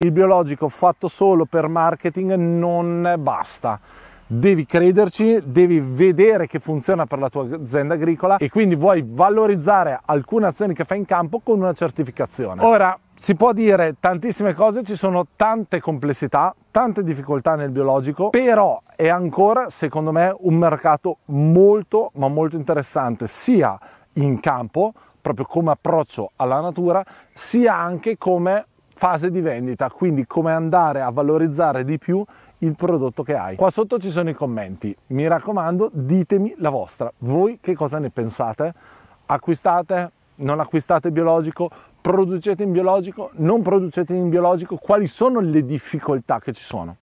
Il biologico fatto solo per marketing non basta. Devi crederci, devi vedere che funziona per la tua azienda agricola e quindi vuoi valorizzare alcune azioni che fai in campo con una certificazione. Ora, si può dire tantissime cose, ci sono tante complessità, tante difficoltà nel biologico, però è ancora, secondo me, un mercato molto, ma molto interessante, sia in campo, proprio come approccio alla natura, sia anche come fase di vendita, quindi come andare a valorizzare di più il prodotto che hai. Qua sotto ci sono i commenti, mi raccomando ditemi la vostra, voi che cosa ne pensate? Acquistate? Non acquistate biologico? Producete in biologico? Non producete in biologico? Quali sono le difficoltà che ci sono?